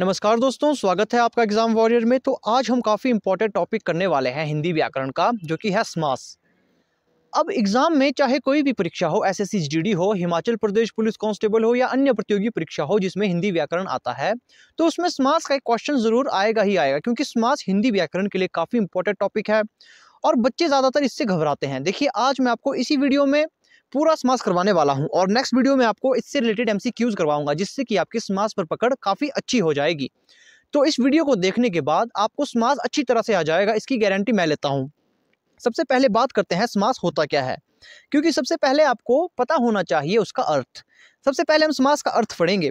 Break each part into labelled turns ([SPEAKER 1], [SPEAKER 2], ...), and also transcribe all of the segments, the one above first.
[SPEAKER 1] नमस्कार दोस्तों स्वागत है आपका एग्जाम वॉरियर में तो आज हम काफ़ी इंपॉर्टेंट टॉपिक करने वाले हैं हिंदी व्याकरण का जो कि है स्मास अब एग्ज़ाम में चाहे कोई भी परीक्षा हो एस एस हो हिमाचल प्रदेश पुलिस कांस्टेबल हो या अन्य प्रतियोगी परीक्षा हो जिसमें हिंदी व्याकरण आता है तो उसमें स्मास का एक क्वेश्चन ज़रूर आएगा ही आएगा क्योंकि स्मास हिंदी व्याकरण के लिए काफ़ी इंपॉर्टेंट टॉपिक है और बच्चे ज़्यादातर इससे घबराते हैं देखिए आज मैं आपको इसी वीडियो में पूरा स्मास करवाने वाला हूँ और नेक्स्ट वीडियो में आपको इससे रिलेटेड एम करवाऊंगा जिससे कि आपकी स्मास पर पकड़ काफ़ी अच्छी हो जाएगी तो इस वीडियो को देखने के बाद आपको स्मास अच्छी तरह से आ जाएगा इसकी गारंटी मैं लेता हूँ सबसे पहले बात करते हैं स्मास होता क्या है क्योंकि सबसे पहले आपको पता होना चाहिए उसका अर्थ सबसे पहले हम स्मास का अर्थ पढ़ेंगे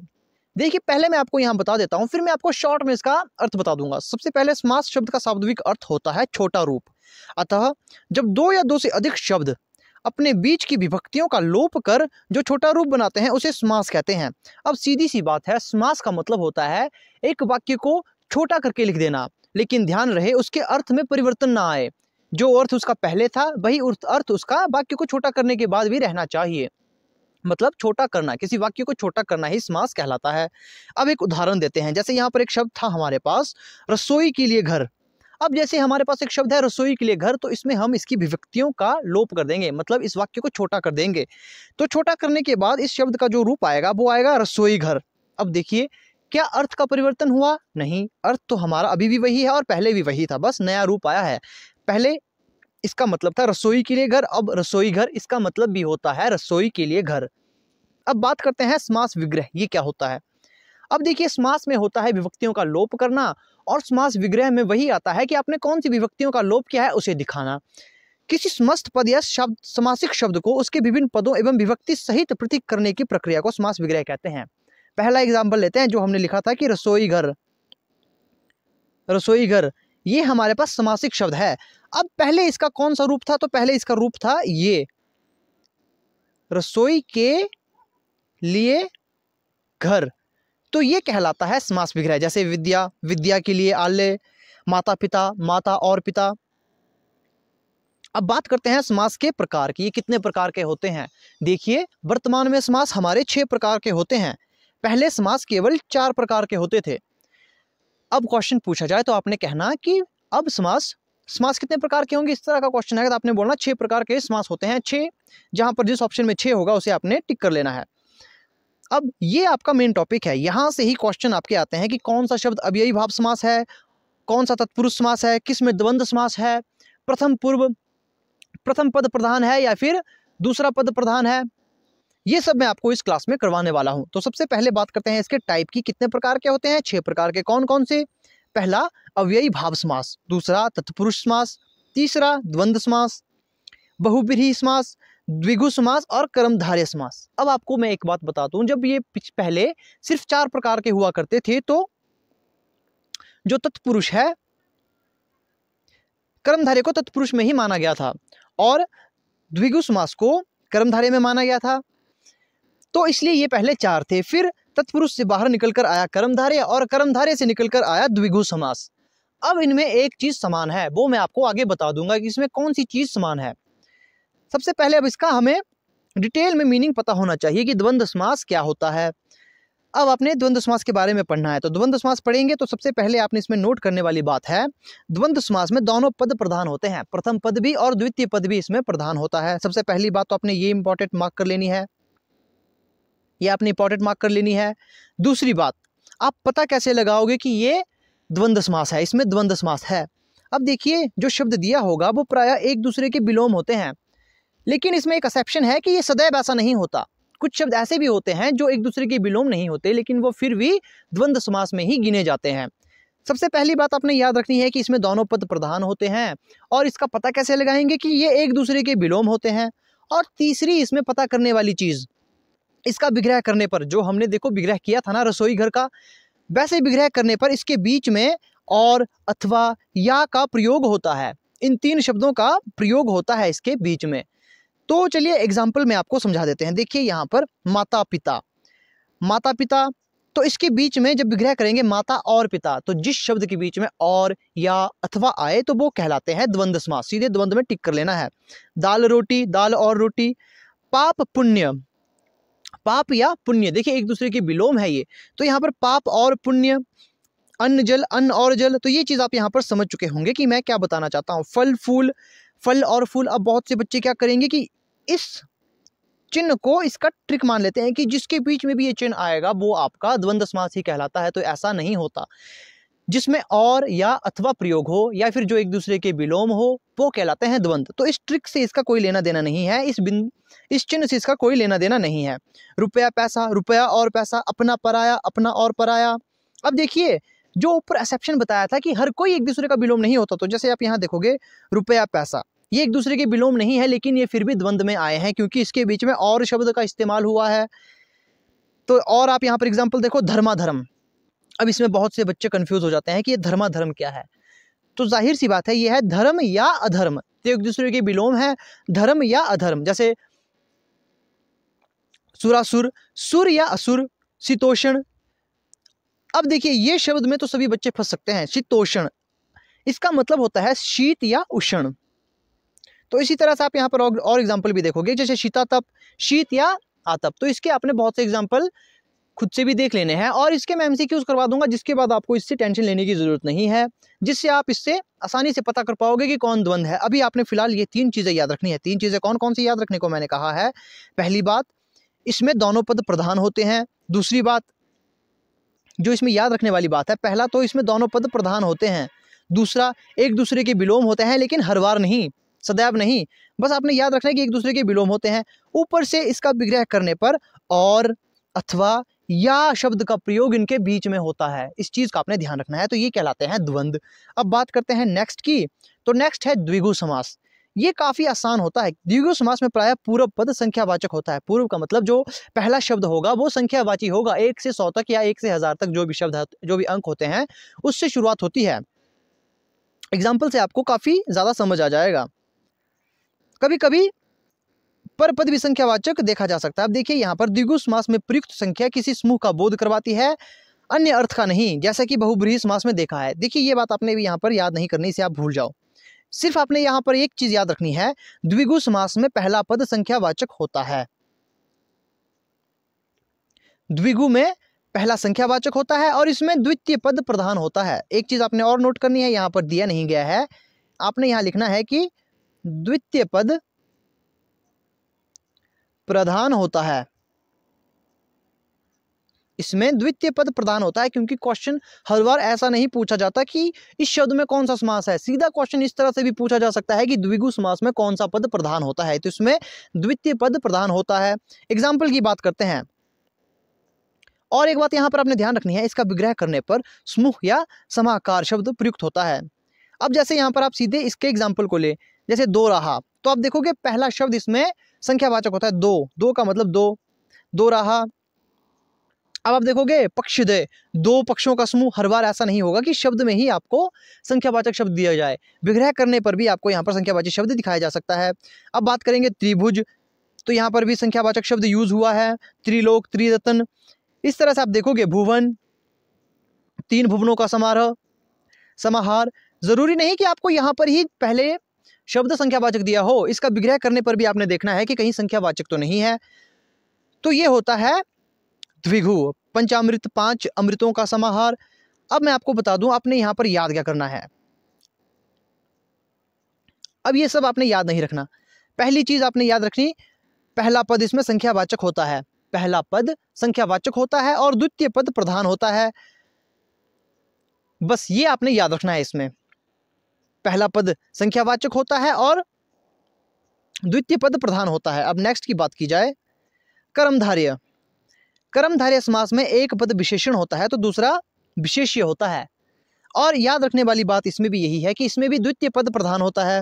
[SPEAKER 1] देखिए पहले मैं आपको यहाँ बता देता हूँ फिर मैं आपको शॉर्ट में इसका अर्थ बता दूंगा सबसे पहले स्मास शब्द का शाब्दिक अर्थ होता है छोटा रूप अतः जब दो या दो से अधिक शब्द अपने बीच की विभक्तियों का लोप कर जो छोटा रूप बनाते हैं उसे समास कहते हैं अब सीधी सी बात है समास का मतलब होता है एक वाक्य को छोटा करके लिख देना लेकिन ध्यान रहे उसके अर्थ में परिवर्तन ना आए जो अर्थ उसका पहले था वही अर्थ उसका वाक्य को छोटा करने के बाद भी रहना चाहिए मतलब छोटा करना किसी वाक्य को छोटा करना ही समास कहलाता है अब एक उदाहरण देते हैं जैसे यहाँ पर एक शब्द था हमारे पास रसोई के लिए घर अब जैसे हमारे पास एक शब्द है रसोई के लिए घर तो इसमें हम इसकी विभक्तियों का लोप कर देंगे मतलब इस वाक्य को छोटा कर देंगे तो छोटा करने के बाद इस शब्द का जो रूप आएगा वो आएगा रसोई घर अब देखिए क्या अर्थ का परिवर्तन हुआ नहीं अर्थ तो हमारा अभी भी वही है और पहले भी वही था बस नया रूप आया है पहले इसका मतलब था रसोई के लिए घर अब रसोई घर इसका मतलब भी होता है रसोई के लिए घर अब बात करते हैं समास विग्रह ये क्या होता है अब देखिए समास में होता है विभक्तियों का लोप करना और समास विग्रह में वही आता है कि आपने कौन सी विभक्तियों का लोप किया है उसे दिखाना किसी समस्त पद या शब्द समासिक शब्द को उसके विभिन्न पदों एवं विभक्ति सहित प्रतीक करने की प्रक्रिया को समास विग्रह कहते हैं पहला एग्जाम्पल लेते हैं जो हमने लिखा था कि रसोई घर रसोई घर ये हमारे पास समासिक शब्द है अब पहले इसका कौन सा रूप था तो पहले इसका रूप था ये रसोई के लिए घर तो ये कहलाता है समास विग्रह जैसे विद्या विद्या के लिए आल्य माता पिता माता और पिता अब बात करते हैं समास के प्रकार की ये कितने प्रकार के होते हैं देखिए वर्तमान में समास हमारे छः प्रकार के होते हैं पहले समास केवल चार प्रकार के होते थे अब क्वेश्चन पूछा जाए तो आपने कहना कि अब समास समास कितने प्रकार के होंगे इस तरह का क्वेश्चन आएगा तो आपने बोलना छः प्रकार के समास होते हैं छः जहाँ पर जिस ऑप्शन में छः होगा उसे आपने टिक कर लेना है अब ये आपका मेन टॉपिक है यहाँ से ही क्वेश्चन आपके आते हैं कि कौन सा शब्द अव्ययी भाव समास है कौन सा तत्पुरुष समास है किस में द्वंद्व समास है प्रथम पूर्व प्रथम पद प्रधान है या फिर दूसरा पद प्रधान है ये सब मैं आपको इस क्लास में करवाने वाला हूँ तो सबसे पहले बात करते हैं इसके टाइप की कितने प्रकार के होते हैं छह प्रकार के कौन कौन से पहला अव्ययी भाव समास दूसरा तत्पुरुष समास तीसरा द्वंद्व समास बहुविधि समास द्विगु समास और कर्मधार्य समास अब आपको मैं एक बात बता दूं जब ये पहले सिर्फ चार प्रकार के हुआ करते थे तो जो तत्पुरुष है कर्मधार्य को तत्पुरुष में ही माना गया था और द्विगु समास को कर्मधारे में माना गया था तो इसलिए ये पहले चार थे फिर तत्पुरुष से बाहर निकलकर आया कर्मधार्य और कर्मधारे से निकलकर आया द्विगु समास अब इनमें एक चीज समान है वो मैं आपको आगे बता दूंगा कि इसमें कौन सी चीज समान है सबसे पहले अब इसका हमें डिटेल में मीनिंग पता होना चाहिए कि द्वंद्व समास क्या होता है अब आपने द्वंद्व समास के बारे में पढ़ना है तो द्वंद्व समास पढ़ेंगे तो सबसे पहले आपने इसमें नोट करने वाली बात है द्वंद्व समास में दोनों पद प्रधान होते हैं प्रथम पद भी और द्वितीय पद भी इसमें प्रधान होता है सबसे पहली बात तो आपने ये इंपॉर्टेंट मार्क कर लेनी है ये आपने इंपॉर्टेंट मार्क कर लेनी है दूसरी बात आप पता कैसे लगाओगे कि ये द्वंद्व समास है इसमें द्वंद्व समास है अब देखिए जो शब्द दिया होगा वो प्राय एक दूसरे के विलोम होते हैं लेकिन इसमें एक एक्सेप्शन है कि ये सदैव ऐसा नहीं होता कुछ शब्द ऐसे भी होते हैं जो एक दूसरे के विलोम नहीं होते लेकिन वो फिर भी द्वंद्व समास में ही गिने जाते हैं सबसे पहली बात आपने याद रखनी है कि इसमें दोनों पद प्रधान होते हैं और इसका पता कैसे लगाएंगे कि ये एक दूसरे के विलोम होते हैं और तीसरी इसमें पता करने वाली चीज़ इसका विग्रह करने पर जो हमने देखो विग्रह किया था ना रसोई घर का वैसे विग्रह करने पर इसके बीच में और अथवा या का प्रयोग होता है इन तीन शब्दों का प्रयोग होता है इसके बीच में तो चलिए एग्जाम्पल में आपको समझा देते हैं देखिए यहाँ पर माता पिता माता पिता तो इसके बीच में जब विग्रह करेंगे माता और पिता तो जिस शब्द के बीच में और या अथवा आए तो वो कहलाते हैं द्वंद्व समास सीधे द्वंद्व में टिक कर लेना है दाल रोटी दाल और रोटी पाप पुण्य पाप या पुण्य देखिए एक दूसरे के विलोम है ये तो यहाँ पर पाप और पुण्य अन्न जल अन्न और जल तो ये चीज़ आप यहाँ पर समझ चुके होंगे कि मैं क्या बताना चाहता हूँ फल फूल फल और फूल अब बहुत से बच्चे क्या करेंगे कि इस चिन्ह को इसका ट्रिक मान लेते हैं कि जिसके बीच में भी ये चिन्ह आएगा वो आपका द्वंद्व समास ही कहलाता है तो ऐसा नहीं होता जिसमें और या अथवा प्रयोग हो या फिर जो एक दूसरे के विलोम हो वो कहलाते हैं द्वंद्व तो इस ट्रिक से इसका कोई लेना देना नहीं है इस बिंद इस चिन्ह से इसका कोई लेना देना नहीं है रुपया पैसा रुपया और पैसा अपना पराया अपना और पराया अब देखिए जो ऊपर एक्सेप्शन बताया था कि हर कोई एक दूसरे का विलोम नहीं होता तो जैसे आप यहाँ देखोगे रुपया पैसा ये एक दूसरे के विलोम नहीं है लेकिन ये फिर भी द्वंद्व में आए हैं क्योंकि इसके बीच में और शब्द का इस्तेमाल हुआ है तो और आप यहाँ पर एग्जाम्पल देखो धर्माधर्म अब इसमें बहुत से बच्चे कन्फ्यूज़ हो जाते हैं कि ये धर्माधर्म क्या है तो जाहिर सी बात है ये है धर्म या अधर्म तो एक दूसरे के विलोम है धर्म या अधर्म जैसे सुरासुर सुर या असुर शीतोषण अब देखिए ये शब्द में तो सभी बच्चे फंस सकते हैं शीतोषण इसका मतलब होता है शीत या उष्ण तो इसी तरह से आप यहाँ पर और एग्जाम्पल भी देखोगे जैसे शीतातप शीत या आतप तो इसके आपने बहुत से एग्जाम्पल खुद से भी देख लेने हैं और इसके मैं एमसीक्यूज करवा दूंगा जिसके बाद आपको इससे टेंशन लेने की ज़रूरत नहीं है जिससे आप इससे आसानी से पता कर पाओगे कि कौन द्वंद्व है अभी आपने फिलहाल ये तीन चीज़ें याद रखनी है तीन चीज़ें कौन कौन सी याद रखने को मैंने कहा है पहली बात इसमें दोनों पद प्रधान होते हैं दूसरी बात जो इसमें याद रखने वाली बात है पहला तो इसमें दोनों पद प्रधान होते हैं दूसरा एक दूसरे के विलोम होते हैं लेकिन हर बार नहीं सदैव नहीं बस आपने याद रखना है कि एक दूसरे के विलोम होते हैं ऊपर से इसका विग्रह करने पर और अथवा या शब्द का प्रयोग इनके बीच में होता है इस चीज़ का आपने ध्यान रखना है तो ये कहलाते हैं द्वंद अब बात करते हैं नेक्स्ट की तो नेक्स्ट है द्विगु समास ये काफ़ी आसान होता है द्विगु समास में प्राय पूर्व पद संख्यावाचक होता है पूर्व का मतलब जो पहला शब्द होगा वो संख्यावाची होगा एक से सौ तक या एक से हज़ार तक जो भी शब्द जो भी अंक होते हैं उससे शुरुआत होती है एग्जाम्पल से आपको काफ़ी ज़्यादा समझ आ जाएगा कभी कभी पर पद भी संख्यावाचक देखा जा सकता है अब देखिए यहाँ पर द्विगु समास में प्रयुक्त संख्या किसी समूह का बोध करवाती है अन्य अर्थ का नहीं जैसा कि बहुब्रीही समास में देखा है देखिए ये बात आपने भी यहाँ पर याद नहीं करनी इसे आप भूल जाओ सिर्फ आपने यहाँ पर एक चीज़ याद रखनी है द्विगु समास में पहला पद संख्यावाचक होता है द्विगु में पहला संख्यावाचक होता है और इसमें द्वितीय पद प्रधान होता है एक चीज़ आपने और नोट करनी है यहाँ पर दिया नहीं गया है आपने यहां लिखना है कि द्वितीय पद प्रधान होता है इसमें द्वितीय पद प्रदान होता है क्योंकि क्वेश्चन हर बार ऐसा नहीं पूछा जाता कि इस शब्द में कौन सा समास है सीधा क्वेश्चन इस तरह से भी पूछा जा सकता है कि द्विगु समास में कौन सा पद प्रधान होता है तो इसमें द्वितीय पद प्रधान होता है एग्जाम्पल की बात करते हैं और एक बात यहाँ पर आपने ध्यान रखनी है इसका विग्रह करने पर समूह या समाकार शब्द प्रयुक्त होता है अब जैसे यहाँ पर आप सीधे इसके एग्जाम्पल को ले जैसे दो रहा तो आप देखोगे पहला शब्द इसमें संख्यावाचक होता है दो दो का मतलब दो दो रहा अब आप देखोगे पक्षधे दो पक्षों का समूह हर बार ऐसा नहीं होगा कि शब्द में ही आपको संख्यावाचक शब्द दिया जाए विग्रह करने पर भी आपको यहाँ पर संख्यावाचक शब्द दिखाया जा सकता है अब बात करेंगे त्रिभुज तो यहाँ पर भी संख्यावाचक शब्द यूज हुआ है त्रिलोक त्रिरत्न इस तरह से आप देखोगे भुवन तीन भुवनों का समारोह समाहार ज़रूरी नहीं कि आपको यहाँ पर ही पहले शब्द संख्यावाचक दिया हो इसका विग्रह करने पर भी आपने देखना है कि कहीं संख्यावाचक तो नहीं है तो ये होता है द्विघु पंचामृत पांच अमृतों का समाहार अब मैं आपको बता दूं आपने यहां पर याद क्या करना है अब ये सब आपने याद नहीं रखना पहली चीज़ आपने याद रखनी पहला पद इसमें संख्यावाचक होता है पहला पद संख्यावाचक होता है और द्वितीय पद प्रधान होता है बस ये आपने याद रखना है इसमें पहला पद संख्यावाचक होता है और द्वितीय पद प्रधान होता है अब नेक्स्ट की बात की जाए कर्मधार्य कर्मधारय समास में एक पद विशेषण होता है तो दूसरा विशेष्य होता है और याद रखने वाली बात इसमें भी यही है कि इसमें भी द्वितीय पद प्रधान होता है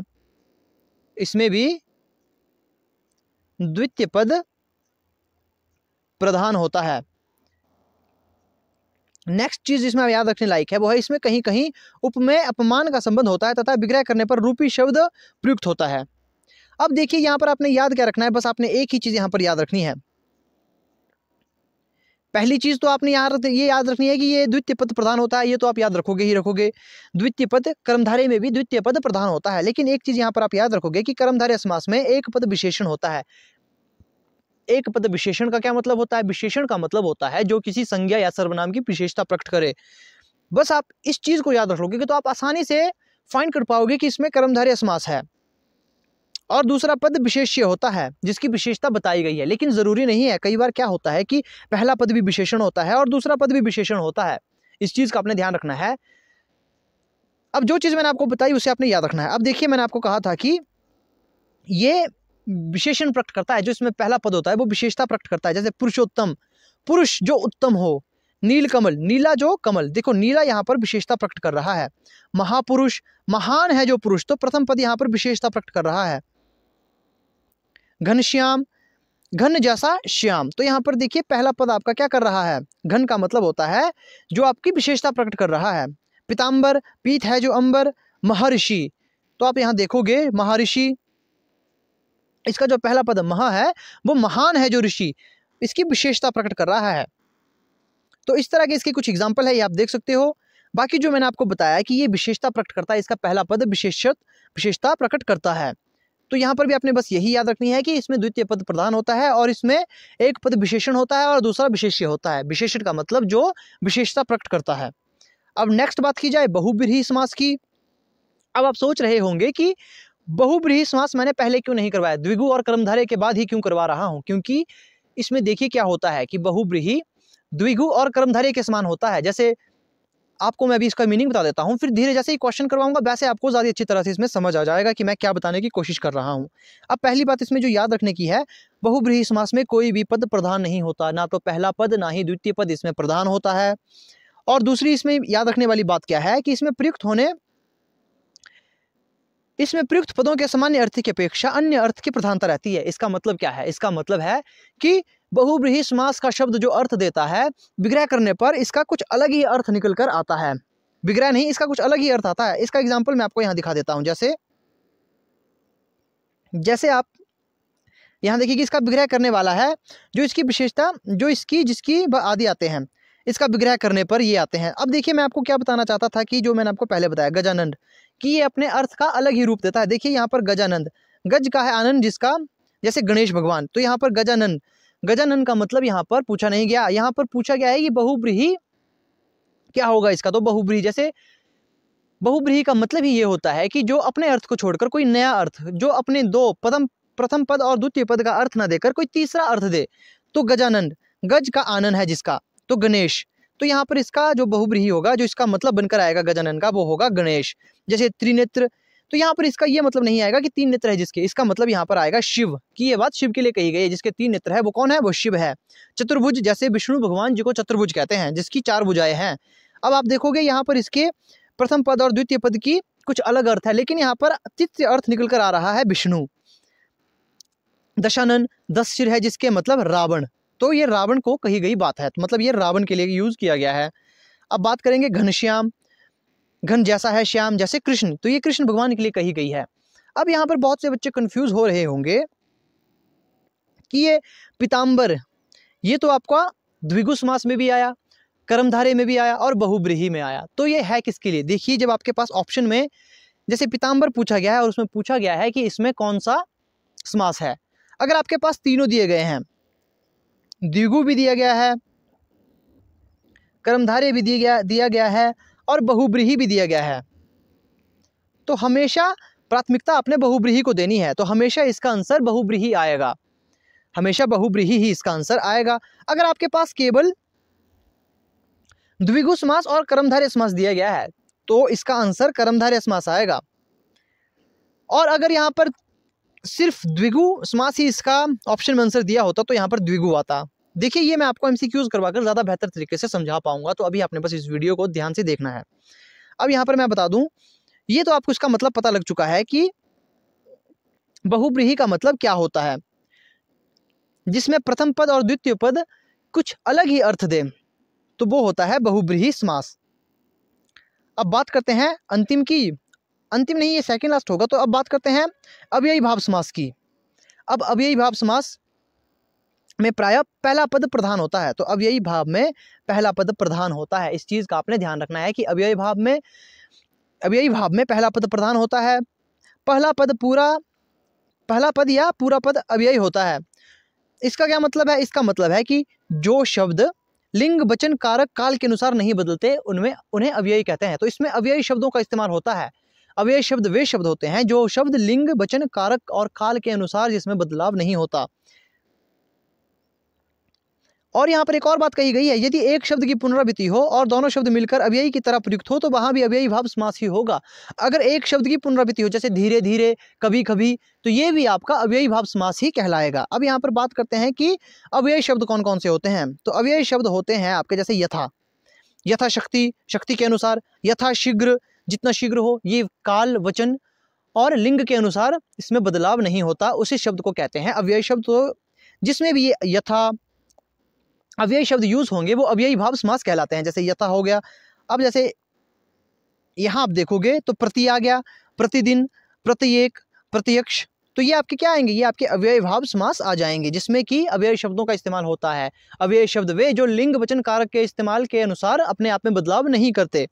[SPEAKER 1] इसमें भी द्वितीय पद प्रधान होता है नेक्स्ट चीज इसमें याद रखने लायक है वो है इसमें कहीं कहीं उपमेय अपमान का संबंध होता है तथा विग्रह करने पर रूपी शब्द प्रयुक्त होता है अब देखिए यहां पर आपने याद क्या रखना है बस आपने एक ही चीज़ यहां पर याद रखनी है पहली चीज़ तो आपने यहाँ ये याद रखनी है कि ये द्वितीय पद प्रधान होता है ये तो आप याद रखोगे ही रखोगे द्वितीय पद कर्मधारे में भी द्वितीय पद प्रधान होता है लेकिन एक चीज़ यहाँ पर आप याद रखोगे कि कर्मधारे समास में एक पद विशेषण होता है एक पद विशेषण का क्या मतलब होता है विशेषण का मतलब होता है जो किसी संज्ञा या सर्वनाम की विशेषता प्रकट करे बस आप इस चीज़ को याद रख लोगे कि तो आप आसानी से फाइंड कर पाओगे कि इसमें कर्मधारी समास है और दूसरा पद विशेष्य होता है जिसकी विशेषता बताई गई है लेकिन ज़रूरी नहीं है कई बार क्या होता है कि पहला पद भी विशेषण होता है और दूसरा पद भी विशेषण होता है इस चीज़ का आपने ध्यान रखना है अब जो चीज़ मैंने आपको बताई उसे आपने याद रखना है अब देखिए मैंने आपको कहा था कि ये विशेषण प्रकट करता है जो इसमें पहला पद होता है वो विशेषता प्रकट करता है जैसे पुरुषोत्तम पुरुष जो उत्तम हो नील कमल नीला जो कमल देखो नीला यहाँ पर विशेषता प्रकट कर रहा है महापुरुष महान है जो पुरुष तो प्रथम पद यहाँ पर विशेषता प्रकट कर रहा है घनश्याम घन जैसा श्याम तो यहाँ पर देखिए पहला पद आपका क्या कर रहा है घन का मतलब होता है जो आपकी विशेषता प्रकट कर रहा है पिताम्बर पीत है जो अंबर महर्षि तो आप यहाँ देखोगे महर्षि इसका जो पहला पद महा है वो महान है जो ऋषि इसकी विशेषता प्रकट कर रहा है तो इस तरह के इसके कुछ एग्जाम्पल है ये आप देख सकते हो बाकी जो मैंने आपको बताया कि ये विशेषता प्रकट करता है इसका पहला पद विशेषत विशेषता प्रकट करता है तो यहाँ पर भी आपने बस यही याद रखनी है कि इसमें द्वितीय पद प्रधान होता है और इसमें एक पद विशेषण होता है और दूसरा विशेष्य होता है विशेषण का मतलब जो विशेषता प्रकट करता है अब नेक्स्ट बात की जाए बहुब्रीही समास की अब आप सोच रहे होंगे कि बहुब्रीही समास मैंने पहले क्यों नहीं करवाया द्विगु और कर्मधारे के बाद ही क्यों करवा रहा हूँ क्योंकि इसमें देखिए क्या होता है कि बहुब्रीही द्विगु और कर्मधारे के समान होता है जैसे आपको मैं अभी इसका मीनिंग बता देता हूँ फिर धीरे जैसे ही क्वेश्चन करवाऊंगा वैसे आपको ज़्यादा अच्छी तरह से इसमें समझ आ जाएगा कि मैं क्या बताने की कोशिश कर रहा हूँ अब पहली बात इसमें जो याद रखने की है बहुब्रीही समास में कोई भी पद प्रधान नहीं होता ना तो पहला पद ना ही द्वितीय पद इसमें प्रधान होता है और दूसरी इसमें याद रखने वाली बात क्या है कि इसमें प्रयुक्त होने इसमें प्रयुक्त पदों के सामान्य अर्थ की अपेक्षा अन्य अर्थ की प्रधानता रहती है इसका मतलब क्या है इसका मतलब है कि बहुब्रीही समास का शब्द जो अर्थ देता है विग्रह करने पर इसका कुछ अलग ही अर्थ निकल कर आता है विग्रह नहीं इसका कुछ अलग ही अर्थ आता है इसका एग्जाम्पल मैं आपको यहाँ दिखा देता हूँ जैसे जैसे आप यहाँ देखिए कि इसका विग्रह करने वाला है जो इसकी विशेषता जो इसकी जिसकी आदि आते हैं इसका विग्रह करने पर ये आते हैं अब देखिए मैं आपको क्या बताना चाहता था कि जो मैंने आपको पहले बताया गजानंद कि ये अपने अर्थ का अलग ही रूप देता है देखिए यहाँ पर गजानंद गज का है आनंद जिसका जैसे गणेश भगवान तो यहाँ पर गजानंद गजानन का मतलब यहाँ पर पूछा नहीं गया यहाँ पर पूछा गया है कि बहुब्रीही क्या होगा इसका तो बहुब्रीही जैसे बहुब्रीही का मतलब ही ये होता है कि जो अपने अर्थ को छोड़कर कोई नया अर्थ जो अपने दो पदम प्रथम पद और द्वितीय पद का अर्थ ना देकर कोई तीसरा अर्थ दे तो गजानन गज का आनंद है जिसका तो गणेश तो यहाँ पर इसका जो बहुब्रीही होगा जो इसका मतलब बनकर आएगा गजानन का वो होगा गणेश जैसे त्रिनेत्र तो यहाँ पर इसका ये मतलब नहीं आएगा कि तीन नेत्र है जिसके इसका मतलब यहाँ पर आएगा शिव की ये बात शिव के लिए कही गई है जिसके तीन नेत्र है वो कौन है वो शिव है चतुर्भुज जैसे विष्णु भगवान जी को चतुर्भुज कहते हैं जिसकी चार भुजाएं हैं अब आप देखोगे यहाँ पर इसके प्रथम पद और द्वितीय पद की कुछ अलग अर्थ है लेकिन यहाँ पर तृतीय अर्थ निकल कर आ रहा है विष्णु दशानन दस सिर है जिसके मतलब रावण तो ये रावण को कही गई बात है मतलब ये रावण के लिए यूज़ किया गया है अब बात करेंगे घनश्याम घन जैसा है श्याम जैसे कृष्ण तो ये कृष्ण भगवान के लिए कही गई है अब यहाँ पर बहुत से बच्चे कन्फ्यूज हो रहे होंगे कि ये पिताम्बर ये तो आपका द्विगु समास में भी आया कर्मधारे में भी आया और बहुब्रीही में आया तो ये है किसके लिए देखिए जब आपके पास ऑप्शन में जैसे पिताम्बर पूछा गया है और उसमें पूछा गया है कि इसमें कौन सा समास है अगर आपके पास तीनों दिए गए हैं द्विगु भी दिया गया है कर्मधारे भी दिया गया दिया गया है और बहुब्रीही भी दिया गया है तो हमेशा प्राथमिकता अपने बहुब्रीही को देनी है तो हमेशा इसका आंसर बहुब्रीही आएगा हमेशा बहुब्रीही ही इसका आंसर आएगा अगर आपके पास केवल द्विगु समास और कर्मधारय समास दिया गया है तो इसका आंसर कर्मधारय समास आएगा और अगर यहाँ पर सिर्फ द्विगु समास ही इसका ऑप्शन में आंसर दिया होता तो यहाँ पर द्विगु आता देखिए ये मैं आपको एम करवाकर ज़्यादा बेहतर तरीके से समझा पाऊंगा तो अभी आपने बस इस वीडियो को ध्यान से देखना है अब यहाँ पर मैं बता दूँ ये तो आपको इसका मतलब पता लग चुका है कि बहुब्रीही का मतलब क्या होता है जिसमें प्रथम पद और द्वितीय पद कुछ अलग ही अर्थ दे तो वो होता है बहुब्रीही समास अब बात करते हैं अंतिम की अंतिम नहीं ये सेकंड लास्ट होगा तो अब बात करते हैं अव्ययी भाव समास की अब अव्ययी भाव समास में प्राय पहला पद प्रधान होता है तो अव्ययी भाव में पहला पद प्रधान होता है इस चीज़ का आपने ध्यान रखना है कि अव्ययी भाव में अव्ययी भाव में पहला पद प्रधान होता है पहला पद पूरा पहला पद या पूरा पद अव्ययी होता है इसका क्या मतलब है इसका मतलब है कि जो शब्द लिंग वचन कारक काल के अनुसार नहीं बदलते उनमें उन्हें अव्ययी कहते हैं तो इसमें अव्ययी शब्दों का इस्तेमाल होता है अव्यय शब्द वे शब्द होते हैं जो शब्द लिंग वचन कारक और काल के अनुसार जिसमें बदलाव नहीं होता और यहाँ पर एक और बात कही गई है यदि एक शब्द की पुनरावृत्ति हो और दोनों शब्द मिलकर अव्ययी की तरह प्रयुक्त हो तो वहाँ भी अव्ययी भाव समास ही होगा अगर एक शब्द की पुनरावृत्ति हो जैसे धीरे धीरे कभी कभी तो ये भी आपका अव्ययी भाव समास ही कहलाएगा अब यहाँ पर बात करते हैं कि अव्ययी शब्द कौन कौन से होते हैं तो अव्ययी शब्द होते हैं आपके जैसे यथा यथाशक्ति शक्ति के अनुसार यथाशीघ्र जितना शीघ्र हो ये काल वचन और लिंग के अनुसार इसमें बदलाव नहीं होता उसी शब्द को कहते हैं अव्यय शब्द तो जिसमें भी ये यथा अव्ययी शब्द यूज़ होंगे वो अव्ययी भाव समास कहलाते हैं जैसे यथा हो गया अब जैसे यहाँ आप देखोगे तो प्रति आ गया प्रतिदिन प्रत्येक प्रत्यक्ष तो ये आपके क्या आएंगे ये आपके अव्यय भाव समास आ जाएंगे जिसमें कि अव्यय शब्दों का इस्तेमाल होता है अव्यय शब्द वे जो लिंग वचन कारक के इस्तेमाल के अनुसार अपने आप में बदलाव नहीं करते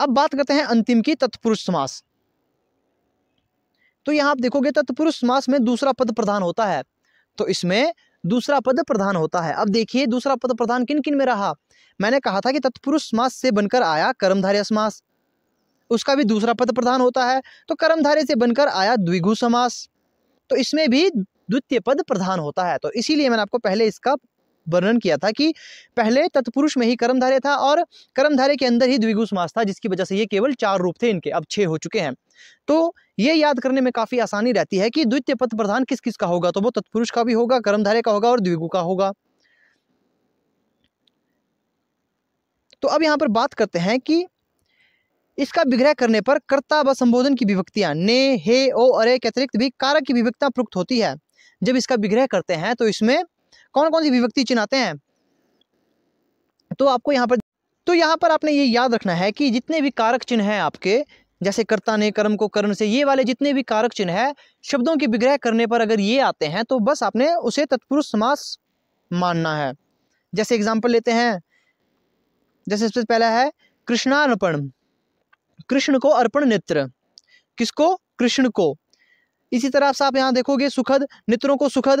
[SPEAKER 1] अब बात करते हैं अंतिम की तत्पुरुष समास तो यहाँ आप देखोगे तत्पुरुष समास में दूसरा पद प्रधान होता है तो इसमें दूसरा पद प्रधान होता है अब देखिए दूसरा पद प्रधान किन किन में रहा मैंने कहा था कि तत्पुरुष समास से बनकर आया कर्मधारय समास उसका भी दूसरा पद प्रधान होता है तो कर्मधारे से बनकर आया द्विगु समास तो इसमें भी द्वितीय पद प्रधान होता है तो इसीलिए मैंने आपको पहले इसका वर्णन किया था कि पहले तत्पुरुष में ही कर्मधारे था और कर्मधारे के अंदर ही द्विगु समास था जिसकी वजह से ये केवल चार रूप थे इनके अब छः हो चुके हैं तो ये याद करने में काफ़ी आसानी रहती है कि द्वितीय पद प्रधान किस किस का होगा तो वो तत्पुरुष का भी होगा कर्मधारे का होगा और द्विगु का होगा तो अब यहाँ पर बात करते हैं कि इसका विग्रह करने पर कर्ता व संबोधन की विभक्तियाँ ने हे ओ अरे के अतिरिक्त भी कारक की विभक्ता प्रुक्त होती है जब इसका विग्रह करते हैं तो इसमें कौन कौन सी विभक्ति चिन्ह आते हैं तो आपको यहाँ पर तो यहाँ पर आपने ये याद रखना है कि जितने भी कारक चिन्ह हैं आपके जैसे कर्ता ने कर्म को कर्ण से ये वाले जितने भी कारक चिन्ह हैं शब्दों के विग्रह करने पर अगर ये आते हैं तो बस आपने उसे तत्पुरुष समास मानना है जैसे एग्जाम्पल लेते हैं जैसे सबसे पहला है कृष्णार्पण कृष्ण को अर्पण नेत्र किसको कृष्ण को इसी तरह से आप यहाँ देखोगे सुखद नेत्रों को सुखद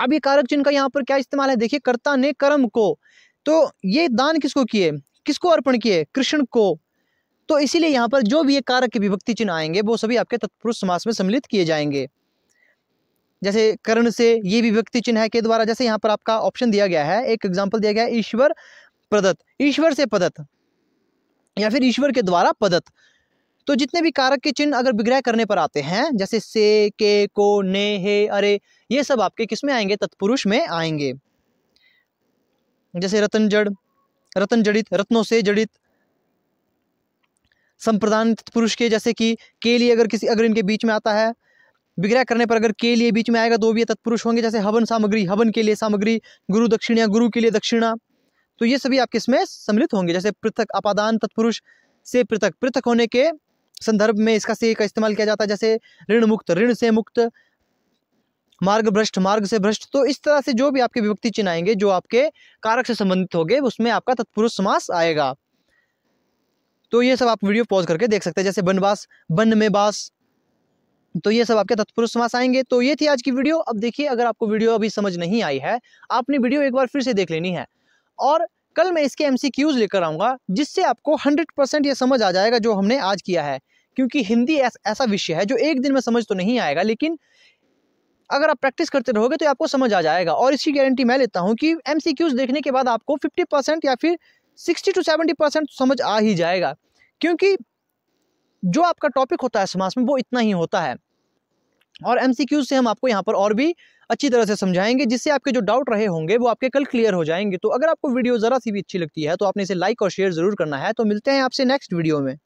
[SPEAKER 1] अब ये कारक चिन्ह का यहाँ पर क्या इस्तेमाल है देखिए कर्ता ने कर्म को तो ये दान किसको किए किसको अर्पण किए कृष्ण को तो इसीलिए यहाँ पर जो भी ये कारक के विभक्ति चिन्ह आएंगे वो सभी आपके तत्पुरुष समास में सम्मिलित किए जाएंगे जैसे कर्ण से ये विभक्ति चिन्ह के द्वारा जैसे यहाँ पर आपका ऑप्शन दिया गया है एक एग्जाम्पल दिया गया है ईश्वर प्रदत्त ईश्वर से पदत या फिर ईश्वर के द्वारा पदत्त तो जितने भी कारक के चिन्ह अगर विग्रह करने पर आते हैं जैसे से के को ने हे अरे ये सब आपके किस में आएंगे तत्पुरुष में आएंगे जैसे रतन जड़ रतन जड़ित रत्नों से जड़ित संप्रदान तत्पुरुष के जैसे कि के लिए अगर किसी अगर इनके बीच में आता है विग्रह करने पर अगर के लिए बीच में आएगा तो भी तत्पुरुष होंगे जैसे हवन सामग्री हवन के लिए सामग्री गुरु दक्षिणा गुरु के लिए दक्षिणा तो ये सभी आपके इसमें सम्मिलित होंगे जैसे पृथक अपादान तत्पुरुष से पृथक पृथक होने के संदर्भ में इसका सी का इस्तेमाल किया जाता है जैसे ऋण मुक्त ऋण से मुक्त मार्ग भ्रष्ट मार्ग से भ्रष्ट तो इस तरह से जो भी आपके विभक्ति चिन्ह आएंगे जो आपके कारक से संबंधित होंगे उसमें आपका तत्पुरुष समास आएगा तो ये सब आप वीडियो पॉज करके देख सकते हैं जैसे बनवास बन में बास तो ये सब आपके तत्पुरुष समास आएंगे तो ये थी आज की वीडियो अब देखिए अगर आपको वीडियो अभी समझ नहीं आई है आपने वीडियो एक बार फिर से देख लेनी है और कल मैं इसके एम लेकर आऊँगा जिससे आपको हंड्रेड परसेंट ये समझ आ जाएगा जो हमने आज किया है क्योंकि हिंदी ऐस, ऐसा विषय है जो एक दिन में समझ तो नहीं आएगा लेकिन अगर आप प्रैक्टिस करते रहोगे तो आपको समझ आ जाएगा और इसकी गारंटी मैं लेता हूँ कि एम देखने के बाद आपको फिफ्टी परसेंट या फिर सिक्सटी टू सेवेंटी परसेंट समझ आ ही जाएगा क्योंकि जो आपका टॉपिक होता है समाज में वो इतना ही होता है और एम से हम आपको यहाँ पर और भी अच्छी तरह से समझाएंगे जिससे आपके जो डाउट रहे होंगे वो आपके कल क्लियर हो जाएंगे तो अगर आपको वीडियो ज़रा सी भी अच्छी लगती है तो आपने इसे लाइक और शेयर ज़रूर करना है तो मिलते हैं आपसे नेक्स्ट वीडियो में